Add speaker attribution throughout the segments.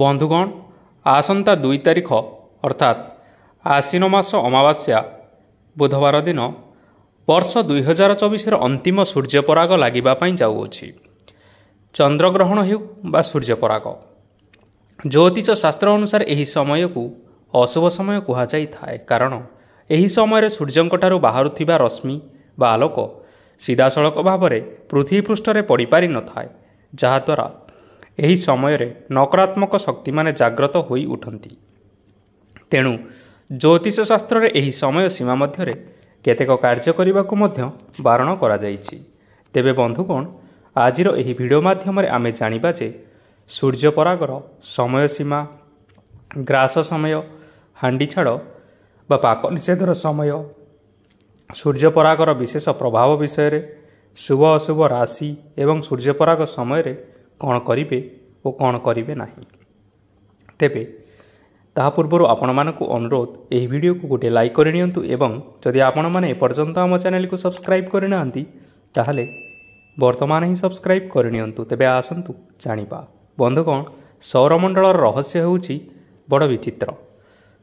Speaker 1: ବନ୍ଧୁଗଣ ଆସନ୍ତା ଦୁଇ ତାରିଖ ଅର୍ଥାତ୍ ଆଶ୍ୱିନ ମାସ ଅମାବାସ୍ୟା ବୁଧବାର ଦିନ ବର୍ଷ ଦୁଇହଜାର ଚବିଶର ଅନ୍ତିମ ସୂର୍ଯ୍ୟପରାଗ ଲାଗିବା ପାଇଁ ଯାଉଅଛି ଚନ୍ଦ୍ରଗ୍ରହଣ ହେଉ ବା ସୂର୍ଯ୍ୟପରାଗ ଜ୍ୟୋତିଷ ଶାସ୍ତ୍ର ଅନୁସାରେ ଏହି ସମୟକୁ ଅଶୁଭ ସମୟ କୁହାଯାଇଥାଏ କାରଣ ଏହି ସମୟରେ ସୂର୍ଯ୍ୟଙ୍କଠାରୁ ବାହାରୁଥିବା ରଶ୍ମି ବା ଆଲୋକ ସିଧାସଳଖ ଭାବରେ ପୃଥିବୀ ପୃଷ୍ଠରେ ପଡ଼ିପାରିନଥାଏ ଯାହାଦ୍ୱାରା ଏହି ସମୟରେ ନକାରାତ୍ମକ ଶକ୍ତିମାନେ ଜାଗ୍ରତ ହୋଇ ଉଠନ୍ତି ତେଣୁ ଜ୍ୟୋତିଷ ଶାସ୍ତ୍ରରେ ଏହି ସମୟ ସୀମା ମଧ୍ୟରେ କେତେକ କାର୍ଯ୍ୟ କରିବାକୁ ମଧ୍ୟ ବାରଣ କରାଯାଇଛି ତେବେ ବନ୍ଧୁଗଣ ଆଜିର ଏହି ଭିଡ଼ିଓ ମାଧ୍ୟମରେ ଆମେ ଜାଣିବା ଯେ ସୂର୍ଯ୍ୟପରାଗର ସମୟ ସୀମା ଗ୍ରାସ ସମୟ ହାଣ୍ଡି ଛାଡ଼ ବା ପାକ ନିଷେଧର ସମୟ ସୂର୍ଯ୍ୟପରାଗର ବିଶେଷ ପ୍ରଭାବ ବିଷୟରେ ଶୁଭ ଅଶୁଭ ରାଶି ଏବଂ ସୂର୍ଯ୍ୟପରାଗ ସମୟରେ କ'ଣ କରିବେ ଓ କ'ଣ କରିବେ ନାହିଁ ତେବେ ତାହା ପୂର୍ବରୁ ଆପଣମାନଙ୍କୁ ଅନୁରୋଧ ଏହି ଭିଡ଼ିଓକୁ ଗୋଟିଏ ଲାଇକ୍ କରିନିଅନ୍ତୁ ଏବଂ ଯଦି ଆପଣମାନେ ଏପର୍ଯ୍ୟନ୍ତ ଆମ ଚ୍ୟାନେଲକୁ ସବସ୍କ୍ରାଇବ୍ କରିନାହାନ୍ତି ତାହେଲେ ବର୍ତ୍ତମାନ ହିଁ ସବସ୍କ୍ରାଇବ୍ କରିନିଅନ୍ତୁ ତେବେ ଆସନ୍ତୁ ଜାଣିବା ବନ୍ଧୁଗଣ ସୌରମଣ୍ଡଳର ରହସ୍ୟ ହେଉଛି ବଡ଼ ବିଚିତ୍ର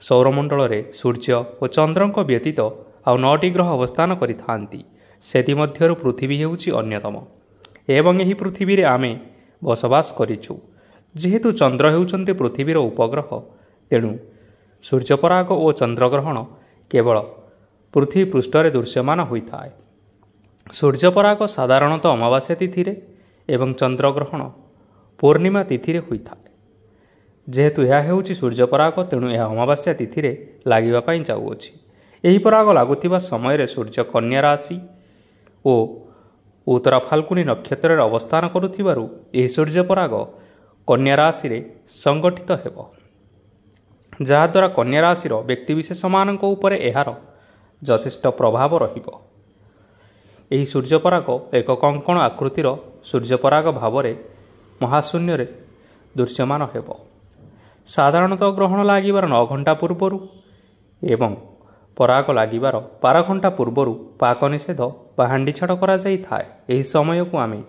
Speaker 1: ସୌରମଣ୍ଡଳରେ ସୂର୍ଯ୍ୟ ଓ ଚନ୍ଦ୍ରଙ୍କ ବ୍ୟତୀତ ଆଉ ନଅଟି ଗ୍ରହ ଅବସ୍ଥାନ କରିଥାନ୍ତି ସେଥିମଧ୍ୟରୁ ପୃଥିବୀ ହେଉଛି ଅନ୍ୟତମ ଏବଂ ଏହି ପୃଥିବୀରେ ଆମେ ବସବାସ କରିଛୁ ଯେହେତୁ ଚନ୍ଦ୍ର ହେଉଛନ୍ତି ପୃଥିବୀର ଉପଗ୍ରହ ତେଣୁ ସୂର୍ଯ୍ୟପରାଗ ଓ ଚନ୍ଦ୍ରଗ୍ରହଣ କେବଳ ପୃଥିବୀ ପୃଷ୍ଠରେ ଦୃଶ୍ୟମାନ ହୋଇଥାଏ ସୂର୍ଯ୍ୟପରାଗ ସାଧାରଣତଃ ଅମାବାସ୍ୟା ତିଥିରେ ଏବଂ ଚନ୍ଦ୍ରଗ୍ରହଣ ପୂର୍ଣ୍ଣିମା ତିଥିରେ ହୋଇଥାଏ ଯେହେତୁ ଏହା ହେଉଛି ସୂର୍ଯ୍ୟପରାଗ ତେଣୁ ଏହା ଅମାବାସ୍ୟା ତିଥିରେ ଲାଗିବା ପାଇଁ ଯାଉଅଛି ଏହି ପରାଗ ଲାଗୁଥିବା ସମୟରେ ସୂର୍ଯ୍ୟ କନ୍ୟା ରାଶି ଓ ଉତ୍ତର ଫାଲ୍ଗୁନି ନକ୍ଷତ୍ରରେ ଅବସ୍ଥାନ କରୁଥିବାରୁ ଏହି ସୂର୍ଯ୍ୟପରାଗ କନ୍ୟା ରାଶିରେ ସଂଗଠିତ ହେବ ଯାହାଦ୍ୱାରା କନ୍ୟା ରାଶିର ବ୍ୟକ୍ତିବିଶେଷମାନଙ୍କ ଉପରେ ଏହାର ଯଥେଷ୍ଟ ପ୍ରଭାବ ରହିବ ଏହି ସୂର୍ଯ୍ୟପରାଗ ଏକ କଙ୍କଣ ଆକୃତିର ସୂର୍ଯ୍ୟପରାଗ ଭାବରେ ମହାଶୂନ୍ୟରେ ଦୃଶ୍ୟମାନ ହେବ ସାଧାରଣତଃ ଗ୍ରହଣ ଲାଗିବାର ନଅ ଘଣ୍ଟା ପୂର୍ବରୁ ଏବଂ ପରାଗ ଲାଗିବାର ବାର ଘଣ୍ଟା ପୂର୍ବରୁ ପାକ ନିଷେଧ ବା ହାଣ୍ଡି ଛାଡ଼ କରାଯାଇଥାଏ ଏହି ସମୟକୁ ଆମେ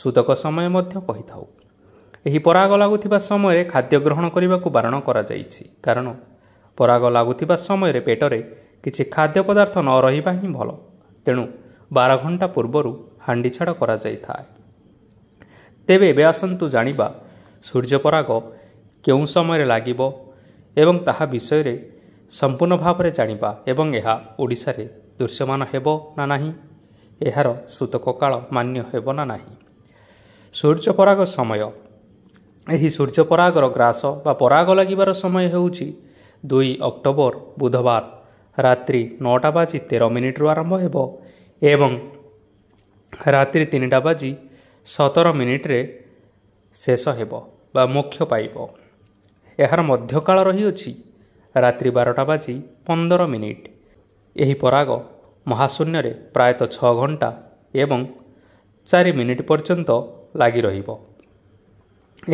Speaker 1: ସୁଦକ ସମୟ ମଧ୍ୟ କହିଥାଉ ଏହି ପରାଗ ଲାଗୁଥିବା ସମୟରେ ଖାଦ୍ୟ ଗ୍ରହଣ କରିବାକୁ ବାରଣ କରାଯାଇଛି କାରଣ ପରାଗ ଲାଗୁଥିବା ସମୟରେ ପେଟରେ କିଛି ଖାଦ୍ୟ ପଦାର୍ଥ ନ ରହିବା ହିଁ ଭଲ ତେଣୁ ବାର ଘଣ୍ଟା ପୂର୍ବରୁ ହାଣ୍ଡି ଛାଡ଼ କରାଯାଇଥାଏ ତେବେ ଏବେ ଆସନ୍ତୁ ଜାଣିବା ସୂର୍ଯ୍ୟପରାଗ କେଉଁ ସମୟରେ ଲାଗିବ ଏବଂ ତାହା ବିଷୟରେ ସମ୍ପୂର୍ଣ୍ଣ ଭାବରେ ଜାଣିବା ଏବଂ ଏହା ଓଡ଼ିଶାରେ ଦୃଶ୍ୟମାନ ହେବ ନା ନାହିଁ ଏହାର ସୂତକ କାଳ ମାନ୍ୟ ହେବ ନା ନାହିଁ ସୂର୍ଯ୍ୟପରାଗ ସମୟ ଏହି ସୂର୍ଯ୍ୟପରାଗର ଗ୍ରାସ ବା ପରାଗ ଲାଗିବାର ସମୟ ହେଉଛି ଦୁଇ ଅକ୍ଟୋବର ବୁଧବାର ରାତ୍ରି ନଅଟା ବାଜି ତେର ମିନିଟ୍ରୁ ଆରମ୍ଭ ହେବ ଏବଂ ରାତ୍ରି ତିନିଟା ବାଜି ସତର ମିନିଟ୍ରେ ଶେଷ ହେବ ବା ମୁଖ୍ୟ ପାଇବ ଏହାର ମଧ୍ୟକାଳ ରହିଅଛି ରାତ୍ରି ବାରଟା ବାଜି ପନ୍ଦର ମିନିଟ୍ ଏହି ପରାଗ ମହାଶୂନ୍ୟରେ ପ୍ରାୟତଃ ଛଅ ଘଣ୍ଟା ଏବଂ ଚାରି ମିନିଟ୍ ପର୍ଯ୍ୟନ୍ତ ଲାଗି ରହିବ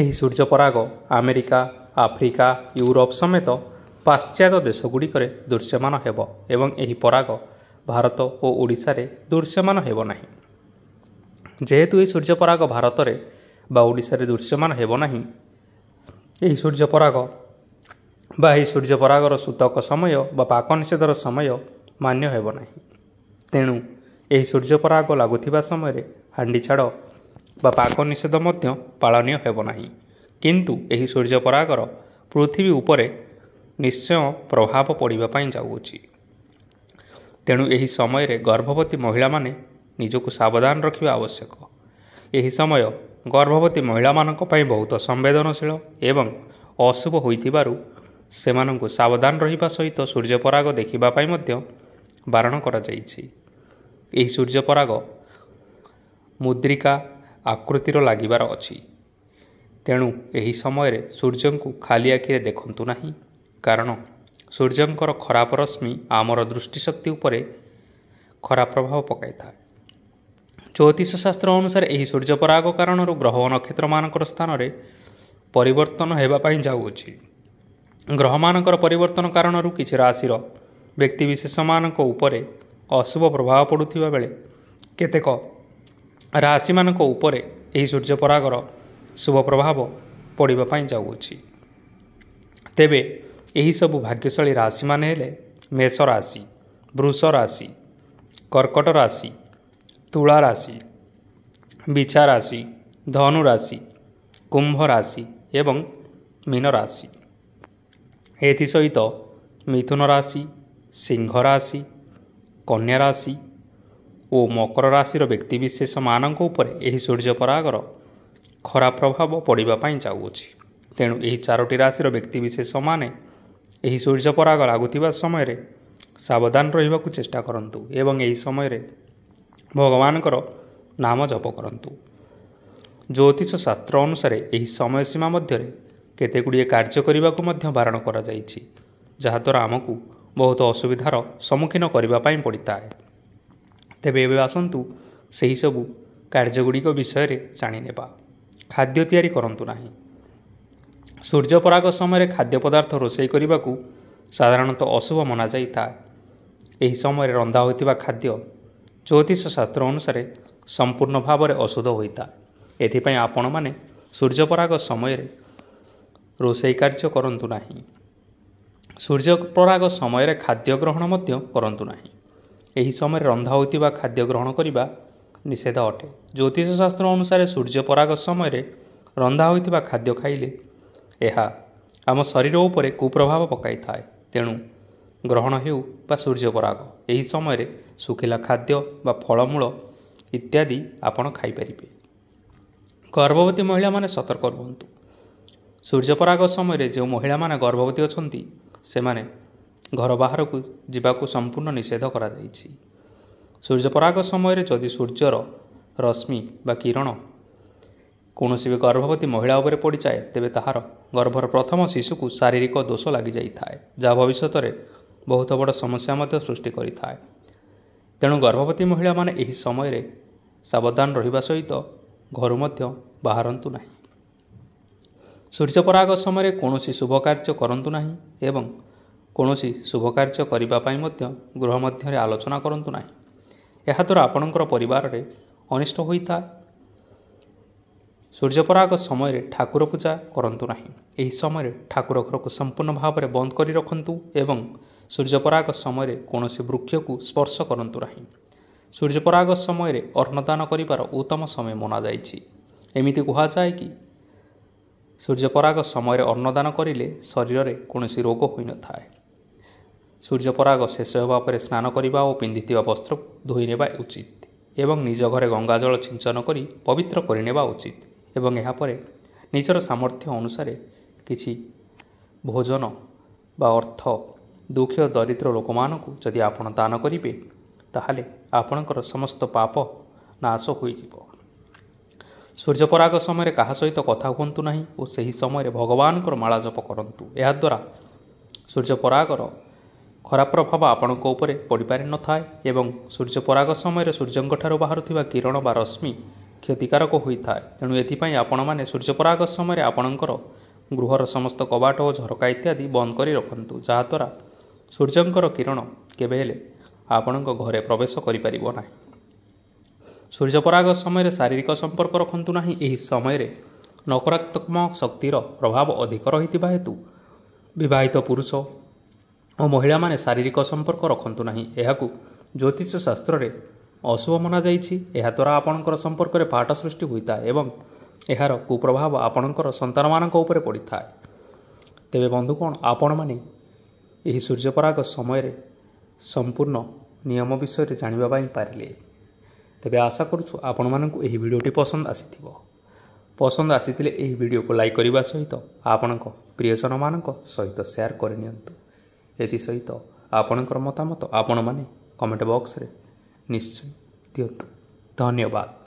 Speaker 1: ଏହି ସୂର୍ଯ୍ୟ ପରାଗ ଆମେରିକା ଆଫ୍ରିକା ୟୁରୋପ ସମେତ ପାଶ୍ଚାତ୍ୟ ଦେଶଗୁଡ଼ିକରେ ଦୃଶ୍ୟମାନ ହେବ ଏବଂ ଏହି ପରାଗ ଭାରତ ଓ ଓଡ଼ିଶାରେ ଦୃଶ୍ୟମାନ ହେବ ନାହିଁ ଯେହେତୁ ଏହି ସୂର୍ଯ୍ୟପରାଗ ଭାରତରେ ବା ଓଡ଼ିଶାରେ ଦୃଶ୍ୟମାନ ହେବ ନାହିଁ ଏହି ସୂର୍ଯ୍ୟପରାଗ ବା ଏହି ସୂର୍ଯ୍ୟପରାଗର ସୂତକ ସମୟ ବା ପାକ ନିଷେଧର ସମୟ ମାନ୍ୟ ହେବ ନାହିଁ ତେଣୁ ଏହି ସୂର୍ଯ୍ୟପରାଗ ଲାଗୁଥିବା ସମୟରେ ହାଣ୍ଡି ଛାଡ଼ ବା ପାକ ନିଷେଧ ମଧ୍ୟ ପାଳନୀୟ ହେବ ନାହିଁ କିନ୍ତୁ ଏହି ସୂର୍ଯ୍ୟପରାଗର ପୃଥିବୀ ଉପରେ ନିଶ୍ଚୟ ପ୍ରଭାବ ପଡ଼ିବା ପାଇଁ ଯାଉଅଛି ତେଣୁ ଏହି ସମୟରେ ଗର୍ଭବତୀ ମହିଳାମାନେ ନିଜକୁ ସାବଧାନ ରଖିବା ଆବଶ୍ୟକ ଏହି ସମୟ ଗର୍ଭବତୀ ମହିଳାମାନଙ୍କ ପାଇଁ ବହୁତ ସମ୍ବେଦନଶୀଳ ଏବଂ ଅଶୁଭ ହୋଇଥିବାରୁ ସେମାନଙ୍କୁ ସାବଧାନ ରହିବା ସହିତ ସୂର୍ଯ୍ୟପରାଗ ଦେଖିବା ପାଇଁ ମଧ୍ୟ ବାରଣ କରାଯାଇଛି ଏହି ସୂର୍ଯ୍ୟପରାଗ ମୁଦ୍ରିକା ଆକୃତିର ଲାଗିବାର ଅଛି ତେଣୁ ଏହି ସମୟରେ ସୂର୍ଯ୍ୟଙ୍କୁ ଖାଲି ଆଖିରେ ଦେଖନ୍ତୁ ନାହିଁ କାରଣ ସୂର୍ଯ୍ୟଙ୍କର ଖରାପ ରଶ୍ମି ଆମର ଦୃଷ୍ଟିଶକ୍ତି ଉପରେ ଖରାପ ପ୍ରଭାବ ପକାଇଥାଏ ଜ୍ୟୋତିଷ ଶାସ୍ତ୍ର ଅନୁସାରେ ଏହି ସୂର୍ଯ୍ୟପରାଗ କାରଣରୁ ଗ୍ରହ ନକ୍ଷତ୍ରମାନଙ୍କର ସ୍ଥାନରେ ପରିବର୍ତ୍ତନ ହେବା ପାଇଁ ଯାଉଅଛି ଗ୍ରହମାନଙ୍କର ପରିବର୍ତ୍ତନ କାରଣରୁ କିଛି ରାଶିର ବ୍ୟକ୍ତିବିଶେଷମାନଙ୍କ ଉପରେ ଅଶୁଭ ପ୍ରଭାବ ପଡ଼ୁଥିବା ବେଳେ କେତେକ ରାଶିମାନଙ୍କ ଉପରେ ଏହି ସୂର୍ଯ୍ୟପରାଗର ଶୁଭ ପ୍ରଭାବ ପଡ଼ିବା ପାଇଁ ଯାଉଅଛି ତେବେ ଏହିସବୁ ଭାଗ୍ୟଶାଳୀ ରାଶିମାନେ ହେଲେ ମେଷ ରାଶି ବୃଷ ରାଶି କର୍କଟ ରାଶି ତୁଳା ରାଶି ବିଛା ରାଶି ଧନୁ ରାଶି କୁମ୍ଭ ରାଶି ଏବଂ ମୀନ ରାଶି ଏଥିସହିତ ମିଥୁନ ରାଶି ସିଂହ ରାଶି କନ୍ୟା ରାଶି ଓ ମକର ରାଶିର ବ୍ୟକ୍ତିବିଶେଷମାନଙ୍କ ଉପରେ ଏହି ସୂର୍ଯ୍ୟପରାଗର ଖରାପ ପ୍ରଭାବ ପଡ଼ିବା ପାଇଁ ଯାଉଅଛି ତେଣୁ ଏହି ଚାରୋଟି ରାଶିର ବ୍ୟକ୍ତିବିଶେଷମାନେ ଏହି ସୂର୍ଯ୍ୟପରାଗ ଲାଗୁଥିବା ସମୟରେ ସାବଧାନ ରହିବାକୁ ଚେଷ୍ଟା କରନ୍ତୁ ଏବଂ ଏହି ସମୟରେ ଭଗବାନଙ୍କର ନାମ ଜପ କରନ୍ତୁ ଜ୍ୟୋତିଷ ଶାସ୍ତ୍ର ଅନୁସାରେ ଏହି ସମୟ ସୀମା ମଧ୍ୟରେ କେତେଗୁଡ଼ିଏ କାର୍ଯ୍ୟ କରିବାକୁ ମଧ୍ୟ ବାରଣ କରାଯାଇଛି ଯାହାଦ୍ୱାରା ଆମକୁ ବହୁତ ଅସୁବିଧାର ସମ୍ମୁଖୀନ କରିବା ପାଇଁ ପଡ଼ିଥାଏ ତେବେ ଏବେ ଆସନ୍ତୁ ସେହିସବୁ କାର୍ଯ୍ୟଗୁଡ଼ିକ ବିଷୟରେ ଜାଣିନେବା ଖାଦ୍ୟ ତିଆରି କରନ୍ତୁ ନାହିଁ ସୂର୍ଯ୍ୟପରାଗ ସମୟରେ ଖାଦ୍ୟ ପଦାର୍ଥ ରୋଷେଇ କରିବାକୁ ସାଧାରଣତଃ ଅଶୁଭ ମନାଯାଇଥାଏ ଏହି ସମୟରେ ରନ୍ଧା ହୋଇଥିବା ଖାଦ୍ୟ ଜ୍ୟୋତିଷ ଶାସ୍ତ୍ର ଅନୁସାରେ ସମ୍ପୂର୍ଣ୍ଣ ଭାବରେ ଅଶୁଦ୍ଧ ହୋଇଥାଏ ଏଥିପାଇଁ ଆପଣମାନେ ସୂର୍ଯ୍ୟପରାଗ ସମୟରେ ରୋଷେଇ କାର୍ଯ୍ୟ କରନ୍ତୁ ନାହିଁ ସୂର୍ଯ୍ୟପରାଗ ସମୟରେ ଖାଦ୍ୟ ଗ୍ରହଣ ମଧ୍ୟ କରନ୍ତୁ ନାହିଁ ଏହି ସମୟରେ ରନ୍ଧା ହୋଇଥିବା ଖାଦ୍ୟ ଗ୍ରହଣ କରିବା ନିଷେଧ ଅଟେ ଜ୍ୟୋତିଷ ଶାସ୍ତ୍ର ଅନୁସାରେ ସୂର୍ଯ୍ୟପରାଗ ସମୟରେ ରନ୍ଧା ହୋଇଥିବା ଖାଦ୍ୟ ଖାଇଲେ ଏହା ଆମ ଶରୀର ଉପରେ କୁପ୍ରଭାବ ପକାଇଥାଏ ତେଣୁ ଗ୍ରହଣ ହେଉ ବା ସୂର୍ଯ୍ୟପରାଗ ଏହି ସମୟରେ ଶୁଖିଲା ଖାଦ୍ୟ ବା ଫଳମୂଳ ଇତ୍ୟାଦି ଆପଣ ଖାଇପାରିବେ ଗର୍ଭବତୀ ମହିଳାମାନେ ସତର୍କ ରୁହନ୍ତୁ ସୂର୍ଯ୍ୟପରାଗ ସମୟରେ ଯେଉଁ ମହିଳାମାନେ ଗର୍ଭବତୀ ଅଛନ୍ତି ସେମାନେ ଘର ବାହାରକୁ ଯିବାକୁ ସମ୍ପୂର୍ଣ୍ଣ ନିଷେଧ କରାଯାଇଛି ସୂର୍ଯ୍ୟପରାଗ ସମୟରେ ଯଦି ସୂର୍ଯ୍ୟର ରଶ୍ମି ବା କିରଣ କୌଣସି ବି ଗର୍ଭବତୀ ମହିଳା ଉପରେ ପଡ଼ିଯାଏ ତେବେ ତାହାର ଗର୍ଭର ପ୍ରଥମ ଶିଶୁକୁ ଶାରୀରିକ ଦୋଷ ଲାଗିଯାଇଥାଏ ଯାହା ଭବିଷ୍ୟତରେ ବହୁତ ବଡ଼ ସମସ୍ୟା ମଧ୍ୟ ସୃଷ୍ଟି କରିଥାଏ ତେଣୁ ଗର୍ଭବତୀ ମହିଳାମାନେ ଏହି ସମୟରେ ସାବଧାନ ରହିବା ସହିତ ଘରୁ ମଧ୍ୟ ବାହାରନ୍ତୁ ନାହିଁ ସୂର୍ଯ୍ୟପରାଗ ସମୟରେ କୌଣସି ଶୁଭ କାର୍ଯ୍ୟ କରନ୍ତୁ ନାହିଁ ଏବଂ କୌଣସି ଶୁଭ କାର୍ଯ୍ୟ କରିବା ପାଇଁ ମଧ୍ୟ ଗୃହ ମଧ୍ୟରେ ଆଲୋଚନା କରନ୍ତୁ ନାହିଁ ଏହାଦ୍ୱାରା ଆପଣଙ୍କର ପରିବାରରେ ଅନିଷ୍ଟ ହୋଇଥାଏ ସୂର୍ଯ୍ୟପରାଗ ସମୟରେ ଠାକୁର ପୂଜା କରନ୍ତୁ ନାହିଁ ଏହି ସମୟରେ ଠାକୁର ଘରକୁ ସମ୍ପୂର୍ଣ୍ଣ ଭାବରେ ବନ୍ଦ କରି ରଖନ୍ତୁ ଏବଂ ସୂର୍ଯ୍ୟପରାଗ ସମୟରେ କୌଣସି ବୃକ୍ଷକୁ ସ୍ପର୍ଶ କରନ୍ତୁ ନାହିଁ ସୂର୍ଯ୍ୟପରାଗ ସମୟରେ ଅନ୍ନଦାନ କରିବାର ଉତ୍ତମ ସମୟ ମନାଯାଇଛି ଏମିତି କୁହାଯାଏ କି ସୂର୍ଯ୍ୟପରାଗ ସମୟରେ ଅନ୍ନଦାନ କରିଲେ ଶରୀରରେ କୌଣସି ରୋଗ ହୋଇନଥାଏ ସୂର୍ଯ୍ୟପରାଗ ଶେଷ ହେବା ପରେ ସ୍ନାନ କରିବା ଓ ପିନ୍ଧିଥିବା ବସ୍ତ୍ର ଧୋଇ ନେବା ଉଚିତ ଏବଂ ନିଜ ଘରେ ଗଙ୍ଗା ଜଳ ଛିଞ୍ଚନ କରି ପବିତ୍ର କରିନେବା ଉଚିତ ଏବଂ ଏହାପରେ ନିଜର ସାମର୍ଥ୍ୟ ଅନୁସାରେ କିଛି ଭୋଜନ ବା ଅର୍ଥ ଦୁଃଖ ଦରିଦ୍ର ଲୋକମାନଙ୍କୁ ଯଦି ଆପଣ ଦାନ କରିବେ ତାହେଲେ ଆପଣଙ୍କର ସମସ୍ତ ପାପ ନାଶ ହୋଇଯିବ ସୂର୍ଯ୍ୟପରାଗ ସମୟରେ କାହା ସହିତ କଥା ହୁଅନ୍ତୁ ନାହିଁ ଓ ସେହି ସମୟରେ ଭଗବାନଙ୍କର ମାଳା ଜପ କରନ୍ତୁ ଏହାଦ୍ୱାରା ସୂର୍ଯ୍ୟପରାଗର ଖରାପ ପ୍ରଭାବ ଆପଣଙ୍କ ଉପରେ ପଡ଼ିପାରିନଥାଏ ଏବଂ ସୂର୍ଯ୍ୟପରାଗ ସମୟରେ ସୂର୍ଯ୍ୟଙ୍କଠାରୁ ବାହାରୁଥିବା କିରଣ ବା ରଶ୍ମି କ୍ଷତିକାରକ ହୋଇଥାଏ ତେଣୁ ଏଥିପାଇଁ ଆପଣମାନେ ସୂର୍ଯ୍ୟପରାଗ ସମୟରେ ଆପଣଙ୍କର ଗୃହର ସମସ୍ତ କବାଟ ଓ ଝରକା ଇତ୍ୟାଦି ବନ୍ଦ କରି ରଖନ୍ତୁ ଯାହାଦ୍ୱାରା ସୂର୍ଯ୍ୟଙ୍କର କିରଣ କେବେ ହେଲେ ଆପଣଙ୍କ ଘରେ ପ୍ରବେଶ କରିପାରିବ ନାହିଁ ସୂର୍ଯ୍ୟପରାଗ ସମୟରେ ଶାରୀରିକ ସମ୍ପର୍କ ରଖନ୍ତୁ ନାହିଁ ଏହି ସମୟରେ ନକାରାତ୍ମକ ଶକ୍ତିର ପ୍ରଭାବ ଅଧିକ ରହିଥିବା ହେତୁ ବିବାହିତ ପୁରୁଷ ଓ ମହିଳାମାନେ ଶାରୀରିକ ସମ୍ପର୍କ ରଖନ୍ତୁ ନାହିଁ ଏହାକୁ ଜ୍ୟୋତିଷ ଶାସ୍ତ୍ରରେ ଅଶୁଭ ମନାଯାଇଛି ଏହାଦ୍ୱାରା ଆପଣଙ୍କର ସମ୍ପର୍କରେ ପାଠ ସୃଷ୍ଟି ହୋଇଥାଏ ଏବଂ ଏହାର କୁପ୍ରଭାବ ଆପଣଙ୍କର ସନ୍ତାନମାନଙ୍କ ଉପରେ ପଡ଼ିଥାଏ ତେବେ ବନ୍ଧୁ କ'ଣ ଆପଣମାନେ ଏହି ସୂର୍ଯ୍ୟପରାଗ ସମୟରେ ସମ୍ପୂର୍ଣ୍ଣ ନିୟମ ବିଷୟରେ ଜାଣିବା ପାଇଁ ପାରିଲେ ତେବେ ଆଶା କରୁଛୁ ଆପଣମାନଙ୍କୁ ଏହି ଭିଡ଼ିଓଟି ପସନ୍ଦ ଆସିଥିବ ପସନ୍ଦ ଆସିଥିଲେ ଏହି ଭିଡ଼ିଓକୁ ଲାଇକ୍ କରିବା ସହିତ ଆପଣଙ୍କ ପ୍ରିୟସନମାନଙ୍କ ସହିତ ସେୟାର କରିନିଅନ୍ତୁ ଏଥିସହିତ ଆପଣଙ୍କର ମତାମତ ଆପଣମାନେ କମେଣ୍ଟ ବକ୍ସରେ ନିଶ୍ଚୟ ଦିଅନ୍ତୁ ଧନ୍ୟବାଦ